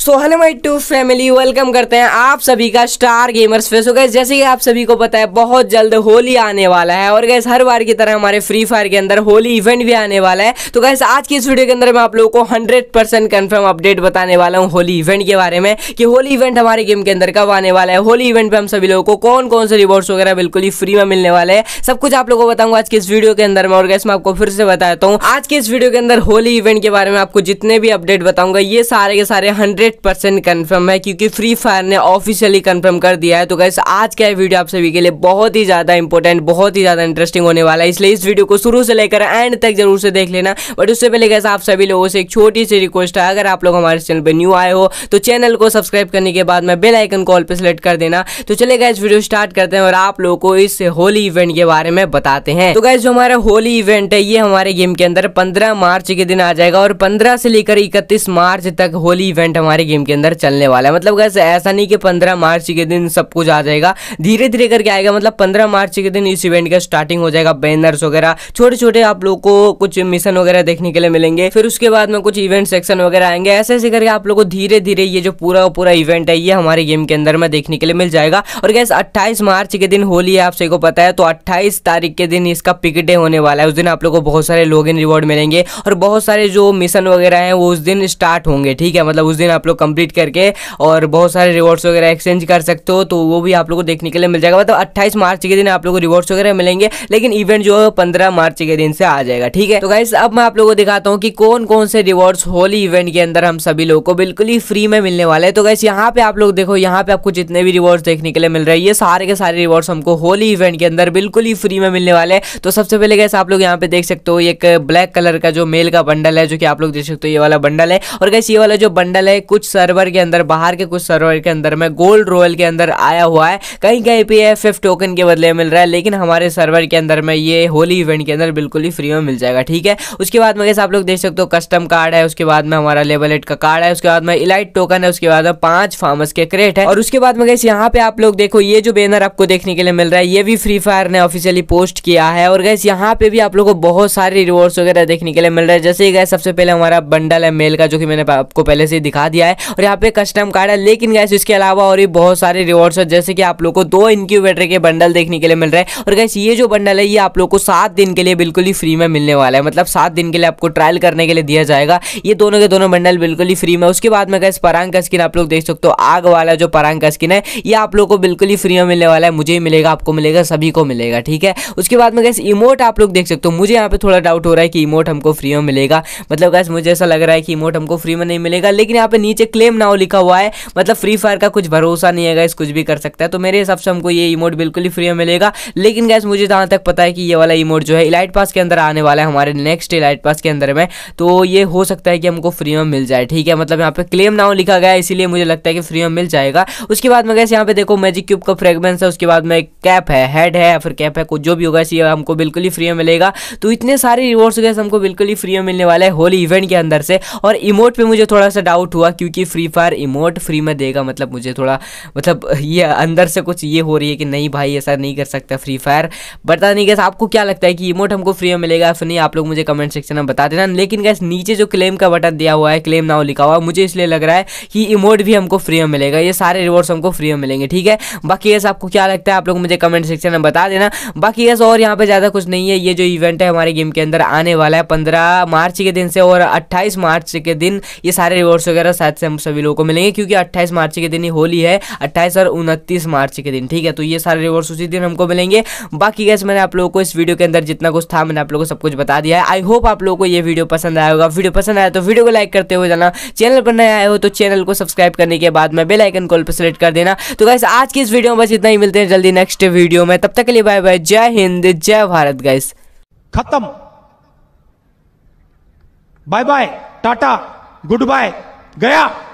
so hello my to family welcome करते हैं आप सभी का स्टार गेमर्स फेस हो गैस जैसे कि आप सभी को पता है बहुत जल्द होली आने वाला है और गैस हर बार की तरह हमारे फ्री फायर के अंदर होली इवेंट भी आने वाला है तो गैस आज की इस वीडियो के अंदर मैं आप लोगों को 100 परसेंट कन्फर्म अपडेट बताने वाला हूँ होली इवेंट के बारे में कि होली इवेंट हमारे गेम के अंदर कब आने वाला है होली इवेंट पर हम सभी लोगों को कौन कौन से रिवॉर्ड्स वगैरह बिल्कुल ही फ्री में मिलने वाले हैं सब कुछ आप लोगों को बताऊंगा आज की इस वीडियो के अंदर में और गैस मैं आपको फिर से बताता हूँ आज की इस वीडियो के अंदर होली इवेंट के बारे में आपको जितने भी अपडेट बताऊंगा ये सारे के सारे हंड्रेड हंड्रेड परसेंट कन्फर्म है क्योंकि फ्री फायर ने ऑफिशियली कन्फर्म कर दिया है तो गैस आज का वीडियो आप सभी के लिए बहुत ही ज़्यादा इंपॉर्टेंट बहुत ही ज़्यादा इंटरेस्टिंग होने वाला है इसलिए इस वीडियो को शुरू से लेकर एंड तक जरूर से देख लेना बट उससे पहले गैस आप सभी लोगों से एक छोटी सी रिक्वेस्ट है अगर आप लोग हमारे चैनल पर न्यू आए हो तो चैनल को सब्सक्राइब करने के बाद में बेलाइकन कॉल पर सेलेक्ट कर देना तो चले गए वीडियो स्टार्ट करते हैं और आप लोगों को इस होली इवेंट के बारे में बताते हैं तो गैस जो हमारा होली इवेंट है ये हमारे गेम के अंदर पंद्रह मार्च के दिन आ जाएगा और पंद्रह से लेकर इकतीस मार्च तक होली इवेंट हमारे हमारे गेम के अंदर चलने वाला है मतलब गैस ऐसा नहीं कि पंद्रह मार्च के दिन सब कुछ आ जाएगा धीरे धीरे करके आएगा मतलब पंद्रह मार्च के दिन इस इवेंट का स्टार्टिंग हो जाएगा बैनर्स वगैरह छोटे छोटे आप लोग को कुछ मिशन वगैरह देखने के लिए मिलेंगे फिर उसके बाद में कुछ इवेंट सेक्शन वगैरह आएंगे ऐसे ऐसे करके आप लोग को धीरे धीरे ये जो पूरा पूरा इवेंट है ये हमारे गेम के अंदर में देखने के लिए मिल जाएगा और गैस अट्ठाईस मार्च के दिन होली है आप सभी को पता है तो अट्ठाईस तारीख के दिन इसका पिक डे होने वाला है उस दिन आप लोग को बहुत सारे लोग रिवॉर्ड मिलेंगे और बहुत सारे जो मिशन वगैरह हैं वो उस दिन स्टार्ट होंगे ठीक है मतलब उस दिन आप लोग कंप्लीट करके और बहुत सारे रिवॉर्ड्स वगैरह एक्सचेंज कर सकते हो तो वो भी आप लोग को देखने के लिए मिल जाएगा मतलब अट्ठाईस मार्च के दिन आप लोग को रिवॉर्ड्स वगैरह मिलेंगे लेकिन इवेंट जो है पंद्रह मार्च के दिन से आ जाएगा ठीक है तो गाइस अब मैं आप लोग को दिखाता हूँ कि कौन कौन से रिवॉर्ड्स होली इवेंट के अंदर हम सभी लोगों को बिल्कुल ही फ्री में मिलने वाले हैं तो गाइस यहाँ पे आप लोग देखो यहाँ पे आपको जितने भी रिवॉर्ड्स देखने के लिए मिल रहे हैं ये सारे के सारे रिवॉर्ड्स हमको होली इवेंट के अंदर बिल्कुल ही फ्री में मिलने वाले हैं तो सबसे पहले गैस आप लोग यहाँ पे देख सकते हो एक ब्लैक कलर का जो मेल का बंडल है जो कि आप लोग देख सकते हो ये वाला बंडल है और गैस ये वाला जो बंडल है कुछ कुछ सर्वर के अंदर बाहर के कुछ सर्वर के अंदर में गोल्ड रॉयल के अंदर आया हुआ है कहीं कहीं पे एफ एफ टोकन के बदले मिल रहा है लेकिन हमारे सर्वर के अंदर में ये होली इवेंट के अंदर बिल्कुल ही फ्री में मिल जाएगा ठीक है उसके बाद में आप लोग देख सकते हो कस्टम कार्ड है उसके बाद में हमारा लेवल एट का कार्ड है उसके बाद में इलाइट टोकन है उसके बाद में पांच फार्मस के क्रेट है और उसके बाद में गैस यहाँ पे आप लोग देखो ये जो बैनर आपको देखने के लिए मिल रहा है ये भी फ्री फायर ने ऑफिशियली पोस्ट किया है और गैस यहाँ पे भी आप लोग को बहुत सारे रिवॉर्ड्स वगैरह देखने के लिए मिल रहा है जैसे गैस सबसे पहले हमारा बंडल है मेल का जो कि मैंने आपको पहले से दिखा दिया है है और यहाँ पे कस्टम कार्ड है लेकिन गैस इसके अलावा और भी बहुत सारे रिवॉर्ड्स है जैसे कि आप लोग को दो इनक्यूबेटर के बंडल देखने के लिए मिल रहे हैं और गैस ये जो बंडल है ये आप लोग को सात दिन के लिए बिल्कुल ही फ्री में मिलने वाला है मतलब सात दिन के लिए आपको ट्रायल करने के लिए दिया जाएगा ये दोनों के दोनों बंडल बिल्कुल ही फ्री में उसके बाद में गैस परांग का स्किन आप लोग देख सकते हो आग वाला जो परांग का स्किन है ये आप लोग को बिल्कुल ही फ्री में मिलने वाला है मुझे ही मिलेगा आपको मिलेगा सभी को मिलेगा ठीक है उसके बाद में गैस इमोट आप लोग देख सकते हो मुझे यहाँ पे थोड़ा डाउट हो रहा है कि इमोट हमको फ्री में मिलेगा मतलब गैस मुझे ऐसा लग रहा है कि इमोट हमको फ्री में नहीं मिलेगा लेकिन यहाँ पे नीचे नीचे क्लेम नाउ लिखा हुआ है मतलब फ्री फायर का कुछ भरोसा नहीं है गैस कुछ भी कर सकता है तो मेरे हिसाब से हमको ये इमोट बिल्कुल ही फ्री में मिलेगा लेकिन गैस मुझे जहाँ तक पता है कि ये वाला इमोट जो है इलाइट पास के अंदर आने वाला है हमारे नेक्स्ट इलाइट पास के अंदर में तो ये हो सकता है कि हमको फ्री में मिल जाए ठीक है मतलब यहाँ पे क्लेम नाउ लिखा गया इसीलिए मुझे लगता है कि फ्री में मिल जाएगा उसके बाद में गैस यहाँ पे देखो मैजिक क्यूब का फ्रेगमेंस है उसके बाद में कैप है हेड है फिर कैप है कुछ जो भी होगा इसी हमको बिल्कुल ही फ्री में मिलेगा तो इतने सारे रिवॉर्ड्स गैस हमको बिल्कुल ही फ्री में मिलने वाला है होली इवेंट के अंदर से और इमोट पर मुझे थोड़ा सा डाउट हुआ क्योंकि क्योंकि फ्री फायर इमोट फ्री में देगा मतलब मुझे थोड़ा मतलब ये अंदर से कुछ ये हो रही है कि नहीं भाई ऐसा नहीं कर सकता फ्री फायर बता नहीं कैसे आपको क्या लगता है कि इमोट हमको फ्री में मिलेगा फिर नहीं आप लोग मुझे कमेंट सेक्शन में बता देना लेकिन कैसे नीचे जो क्लेम का बटन दिया हुआ है क्लेम नाव लिखा हुआ है मुझे इसलिए लग रहा है कि इमोट भी हमको फ्री में मिलेगा ये सारे रिवॉर्ड्स हमको फ्री में मिलेंगे ठीक है बाकी ऐसा आपको क्या लगता है आप लोग मुझे कमेंट सेक्शन में बता देना बाकी ऐसा और यहाँ पर ज़्यादा कुछ नहीं है ये जो इवेंट है हमारे गेम के अंदर आने वाला है पंद्रह मार्च के दिन से और अट्ठाईस मार्च के दिन ये सारे रिवॉर्ड्स वगैरह शायद से हम सभी लोगों को मिलेंगे क्योंकि अट्ठाईस मार्च के दिन ही होली है अट्ठाईस और उनतीस मार्च के दिन ठीक है तो ये सारे रिवॉर्ड्स उसी दिन हमको मिलेंगे बाकी गैस मैंने आप लोगों को इस वीडियो के अंदर जितना कुछ था मैंने आप लोगों को सब कुछ बता दिया है आई होप आप लोगों को ये वीडियो पसंद आया होगा वीडियो पसंद आया तो वीडियो को लाइक करते हुए जाना चैनल पर नया आया हो तो चैनल को सब्सक्राइब करने के बाद में बेलाइकन कॉल पर सेलेक्ट कर देना तो गैस आज की इस वीडियो में बस इतना ही मिलते हैं जल्दी नेक्स्ट वीडियो में तब तक के लिए bye bye Jai Hind Jai Bharat guys खत्म bye bye tata goodbye गया